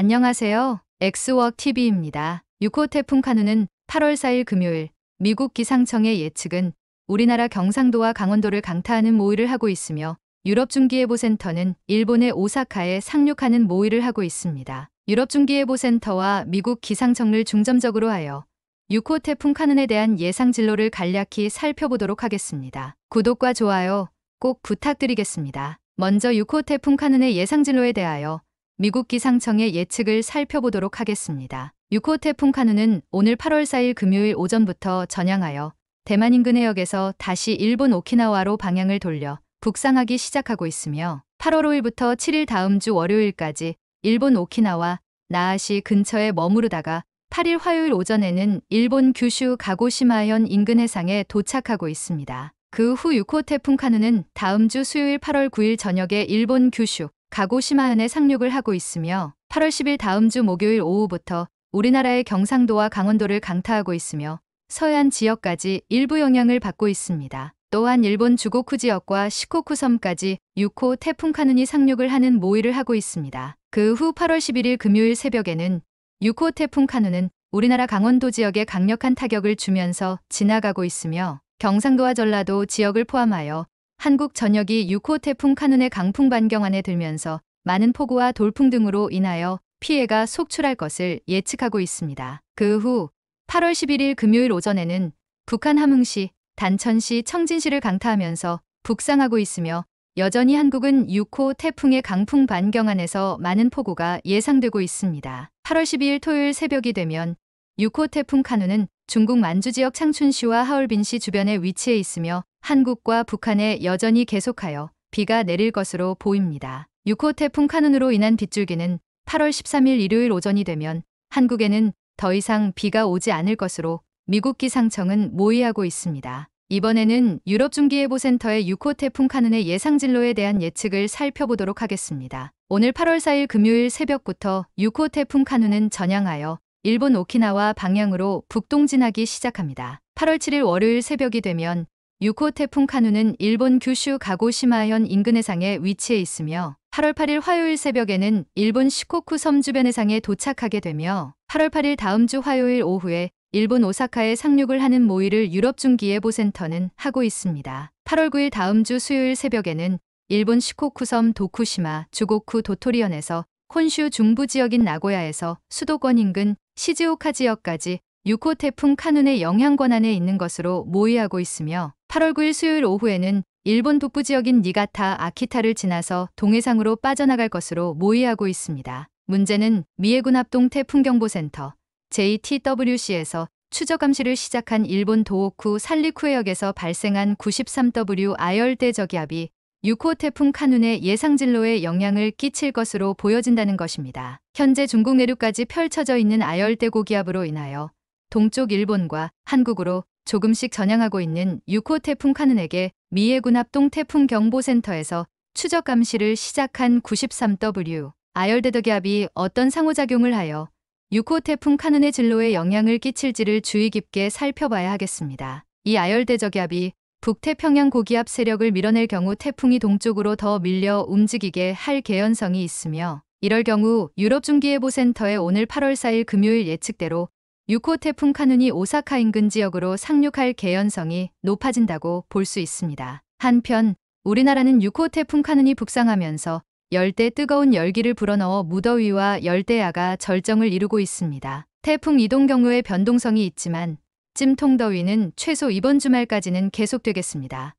안녕하세요. 엑스워크 TV입니다. 6호 태풍 카누는 8월 4일 금요일 미국 기상청의 예측은 우리나라 경상도와 강원도를 강타하는 모의를 하고 있으며 유럽 중기예보센터는 일본의 오사카에 상륙하는 모의를 하고 있습니다. 유럽 중기예보센터와 미국 기상청을 중점적으로 하여 6호 태풍 카눈에 대한 예상 진로를 간략히 살펴보도록 하겠습니다. 구독과 좋아요 꼭 부탁드리겠습니다. 먼저 6호 태풍 카눈의 예상 진로에 대하여 미국 기상청의 예측을 살펴보도록 하겠습니다. 6호 태풍 카누는 오늘 8월 4일 금요일 오전부터 전향하여 대만 인근 해역에서 다시 일본 오키나와로 방향을 돌려 북상하기 시작하고 있으며 8월 5일부터 7일 다음 주 월요일까지 일본 오키나와 나아시 근처에 머무르다가 8일 화요일 오전에는 일본 규슈 가고시마현 인근 해상에 도착하고 있습니다. 그 후 6호 태풍 카누는 다음 주 수요일 8월 9일 저녁에 일본 규슈 가고시마현에 상륙을 하고 있으며 8월 10일 다음 주 목요일 오후부터 우리나라의 경상도와 강원도를 강타하고 있으며 서해안 지역까지 일부 영향을 받고 있습니다. 또한 일본 주고쿠 지역과 시코쿠 섬까지 6호 태풍 카눈이 상륙을 하는 모의를 하고 있습니다. 그 후 8월 11일 금요일 새벽에는 6호 태풍 카눈은 우리나라 강원도 지역에 강력한 타격을 주면서 지나가고 있으며 경상도와 전라도 지역을 포함하여 한국 전역이 6호 태풍 카눈의 강풍 반경 안에 들면서 많은 폭우와 돌풍 등으로 인하여 피해가 속출할 것을 예측하고 있습니다. 그 후 8월 11일 금요일 오전에는 북한 함흥시, 단천시, 청진시를 강타하면서 북상하고 있으며 여전히 한국은 6호 태풍의 강풍 반경 안에서 많은 폭우가 예상되고 있습니다. 8월 12일 토요일 새벽이 되면 6호 태풍 카누는 중국 만주 지역 창춘시와 하얼빈시 주변에 위치해 있으며 한국과 북한에 여전히 계속하여 비가 내릴 것으로 보입니다. 6호 태풍 카눈으로 인한 빗줄기는 8월 13일 일요일 오전이 되면 한국에는 더 이상 비가 오지 않을 것으로 미국 기상청은 모의하고 있습니다. 이번에는 유럽중기예보센터의 6호 태풍 카눈의 예상 진로에 대한 예측을 살펴보도록 하겠습니다. 오늘 8월 4일 금요일 새벽부터 6호 태풍 카눈은 전향하여 일본 오키나와 방향으로 북동진하기 시작합니다. 8월 7일 월요일 새벽이 되면 6호 태풍 카누는 일본 규슈 가고시마현 인근 해상에 위치해 있으며 8월 8일 화요일 새벽에는 일본 시코쿠 섬 주변 해상에 도착하게 되며 8월 8일 다음 주 화요일 오후에 일본 오사카에 상륙을 하는 모의를 유럽 중기예보센터는 하고 있습니다. 8월 9일 다음 주 수요일 새벽에는 일본 시코쿠섬 도쿠시마, 주고쿠 도토리현에서 콘슈 중부 지역인 나고야에서 수도권 인근 시즈오카 지역까지 6호 태풍 카눈의 영향권 안에 있는 것으로 모의하고 있으며 8월 9일 수요일 오후에는 일본 북부 지역인 니가타, 아키타를 지나서 동해상으로 빠져나갈 것으로 모의하고 있습니다. 문제는 미해군 합동 태풍경보센터 JTWC에서 추적 감시를 시작한 일본 도호쿠 살리쿠해역에서 발생한 93W 아열대 저기압이 6호 태풍 카눈의 예상 진로에 영향을 끼칠 것으로 보여진다는 것입니다. 현재 중국 내륙까지 펼쳐져 있는 아열대 고기압으로 인하여 동쪽 일본과 한국으로 조금씩 전향하고 있는 6호 태풍 카눈에게 미해군 합동 태풍 경보센터에서 추적 감시를 시작한 93W 아열대덕압이 어떤 상호작용을 하여 6호 태풍 카눈의 진로에 영향을 끼칠지를 주의 깊게 살펴봐야 하겠습니다. 이 아열대저기압이 북태평양 고기압 세력을 밀어낼 경우 태풍이 동쪽으로 더 밀려 움직이게 할 개연성이 있으며 이럴 경우 유럽중기예보센터의 오늘 8월 4일 금요일 예측대로 6호 태풍 카눈이 오사카 인근 지역으로 상륙할 개연성이 높아진다고 볼 수 있습니다. 한편 우리나라는 6호 태풍 카눈이 북상하면서 열대 뜨거운 열기를 불어넣어 무더위와 열대야가 절정을 이루고 있습니다. 태풍 이동 경로의 변동성이 있지만 찜통더위는 최소 이번 주말까지는 계속되겠습니다.